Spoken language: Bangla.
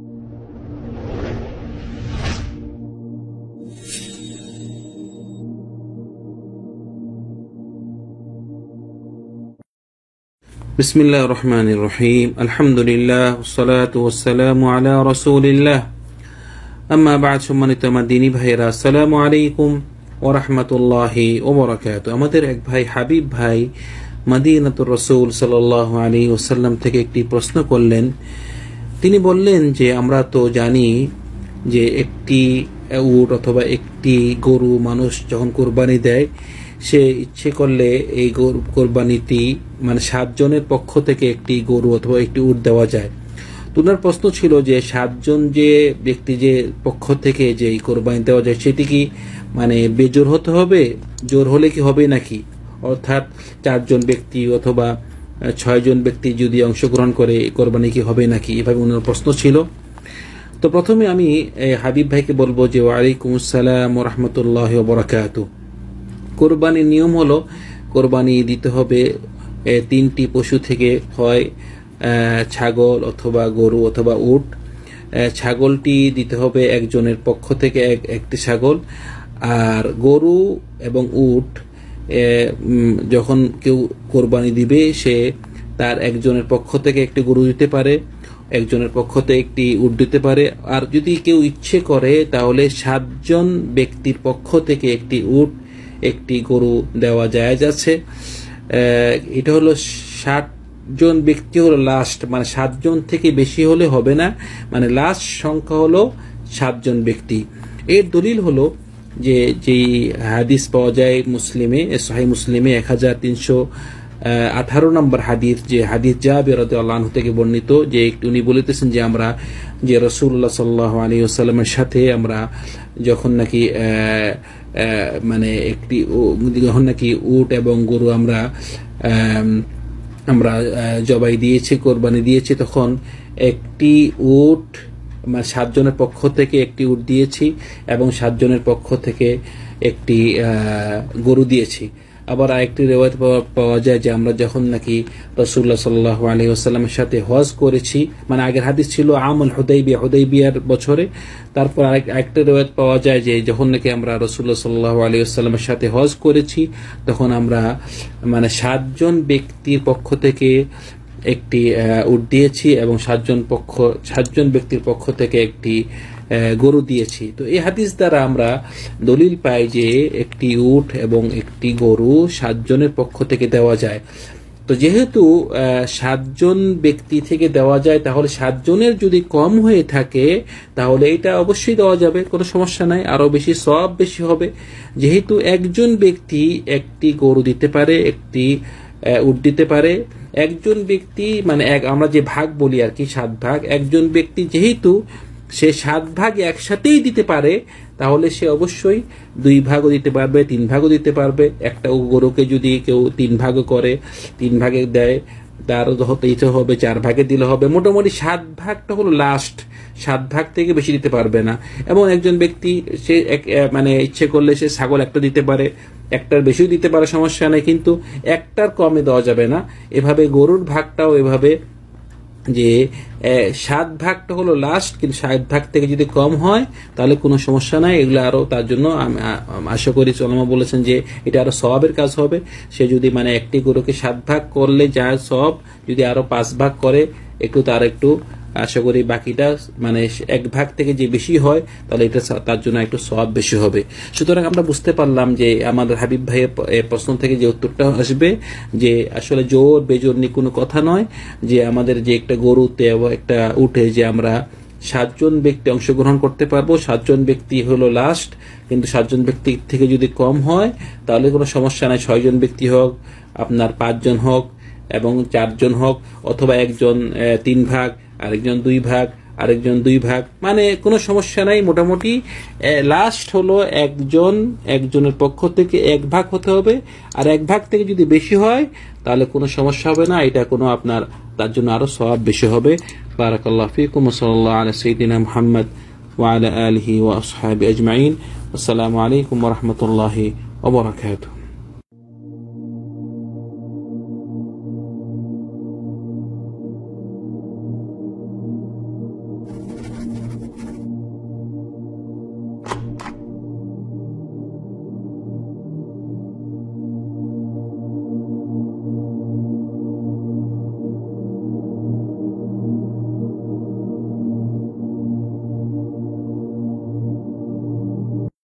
بسم الله الرحمن الرحيم الحمد لله والصلاة والسلام على رسول الله أما بعد شمان التمديني بهيرا السلام عليكم ورحمة الله وبركاته أما ترعك بهاي حبيب بهاي مدينة الرسول صلى الله عليه وسلم تكيكتي برسنا كلن তিনি বললেন যে আমরা তো জানি যে একটি উট অথবা একটি গরু মানুষ যখন কোরবানি দেয় সে ইচ্ছে করলে এই কোরবানিটি মানে সাতজনের পক্ষ থেকে একটি গরু অথবা একটি উট দেওয়া যায় তোনার প্রশ্ন ছিল যে সাতজন যে ব্যক্তি যে পক্ষ থেকে যে কোরবানি দেওয়া যায় সেটি কি মানে বেজোর হতে হবে জোর হলে কি হবে নাকি অর্থাৎ চারজন ব্যক্তি অথবা ছয়জন ব্যক্তি যদি অংশগ্রহণ করে কোরবানি কি হবে নাকি এভাবে ওনার প্রশ্ন ছিল তো প্রথমে আমি হাবিব ভাইকে বলবো যে ওয়ালাইকুম আসসালাম রহমতুল্লাহ বরাকাত কোরবানির নিয়ম হলো কোরবানি দিতে হবে তিনটি পশু থেকে হয় ছাগল অথবা গরু অথবা উট ছাগলটি দিতে হবে একজনের পক্ষ থেকে একটি ছাগল আর গরু এবং উট যখন কেউ কোরবানি দিবে সে তার একজনের পক্ষ থেকে একটি গরু দিতে পারে একজনের পক্ষ থেকে একটি উট দিতে পারে আর যদি কেউ ইচ্ছে করে তাহলে সাতজন ব্যক্তির পক্ষ থেকে একটি উট একটি গরু দেওয়া যায় যাচ্ছে এটা হলো ষাট জন ব্যক্তি হলো লাস্ট মানে সাতজন থেকে বেশি হলে হবে না মানে লাস্ট সংখ্যা হলো সাতজন ব্যক্তি এর দলিল হলো যে যেই হাদিস পাওয়া যায় মুসলিমে সাহি মুসলিমে এক হাজার তিনশো আঠারো নম্বর হাদিস যে হাদিস যা বেরোতে আল্লাহ থেকে বর্ণিত যে উনি বলিতেছেন যে আমরা যে রসুল্লাহ সাল্লাহ আলী আসাল্লামের সাথে আমরা যখন নাকি মানে একটি যখন নাকি উট এবং গরু আমরা আমরা জবাই দিয়েছি কোরবানি দিয়েছি তখন একটি উট মানে সাতজনের পক্ষ থেকে একটি উট দিয়েছি এবং সাতজনের পক্ষ থেকে একটি গরু দিয়েছি আবার আরেকটি রেওয়ায়ত পাওয়া যায় যে আমরা যখন নাকি রসুল্লাহ সাল্লাহ আলহিউসাল্লামের সাথে হজ করেছি মানে আগের হাদিস ছিল আমল হুদাইবিয়া বিয়ার বছরে তারপর আরেক আরেকটি রেওয়ায়ত পাওয়া যায় যে যখন নাকি আমরা রসুল্লাহ সাল্লাহ আলহিউসাল্লামের সাথে হজ করেছি তখন আমরা মানে সাতজন ব্যক্তির পক্ষ থেকে একটি উট দিয়েছি এবং সাতজন পক্ষ সাতজন ব্যক্তির পক্ষ থেকে একটি গরু দিয়েছি তো এই হাদিস দ্বারা আমরা দলিল পাই যে একটি উট এবং একটি গরু সাতজনের পক্ষ থেকে দেওয়া যায় তো যেহেতু সাতজন ব্যক্তি থেকে দেওয়া যায় তাহলে সাতজনের যদি কম হয়ে থাকে তাহলে এটা অবশ্যই দেওয়া যাবে কোনো সমস্যা নাই আরও বেশি সব বেশি হবে যেহেতু একজন ব্যক্তি একটি গরু দিতে পারে একটি উট দিতে পারে একজন ব্যক্তি মানে এক আমরা যে ভাগ বলি আর কি সাত ভাগ একজন ব্যক্তি যেহেতু সে সাত ভাগ একসাথেই দিতে পারে তাহলে সে অবশ্যই দুই ভাগও দিতে পারবে তিন ভাগও দিতে পারবে একটা গরুকে যদি কেউ তিন ভাগও করে তিন ভাগে দেয় তার হতেই হবে চার ভাগে দিলে হবে মোটামুটি সাত ভাগটা হলো লাস্ট সাত ভাগ থেকে বেশি দিতে পারবে না এবং একজন ব্যক্তি সে মানে ইচ্ছে করলে সে ছাগল একটা দিতে পারে একটার বেশিও দিতে পারে সমস্যা নেই কিন্তু একটার কমে দেওয়া যাবে না এভাবে গরুর ভাগটাও এভাবে যে সাত ভাগটা হলো লাস্ট কিন্তু সাত ভাগ থেকে যদি কম হয় তাহলে কোনো সমস্যা নাই এগুলো আরও তার জন্য আমি আশা করি চলমা বলেছেন যে এটা আরও স্বভাবের কাজ হবে সে যদি মানে একটি গরুকে সাত ভাগ করলে যা সব যদি আরও পাঁচ ভাগ করে একটু তার একটু আশা করি বাকিটা মানে এক ভাগ থেকে যে বেশি হয় তাহলে এটা তার জন্য একটু সব বেশি হবে সুতরাং আমরা বুঝতে পারলাম যে আমাদের হাবিব ভাইয়ের প্রশ্ন থেকে যে উত্তরটা আসবে যে আসলে জোর বেজোর নিয়ে কোনো কথা নয় যে আমাদের যে একটা গরুতে একটা উঠে যে আমরা সাতজন ব্যক্তি অংশগ্রহণ করতে পারবো সাতজন ব্যক্তি হলো লাস্ট কিন্তু সাতজন ব্যক্তি থেকে যদি কম হয় তাহলে কোনো সমস্যা নাই ছয়জন ব্যক্তি হোক আপনার পাঁচজন হোক এবং চারজন হোক অথবা একজন তিন ভাগ আরেকজন দুই ভাগ আরেকজন দুই ভাগ মানে কোনো সমস্যা নাই মোটামুটি লাস্ট হলো একজন একজনের পক্ষ থেকে এক ভাগ হতে হবে আর এক ভাগ থেকে যদি বেশি হয় তাহলে কোনো সমস্যা হবে না এটা কোনো আপনার তার জন্য আরও সবাব বেশি হবে বারাকাল্লাহ সাল্লাহ আল সঈদিনা মোহাম্মদ ওয়াল আলহি আজমাইন আসসালামু আলাইকুম রহমতুল্লাহি ওবরাকাতুহ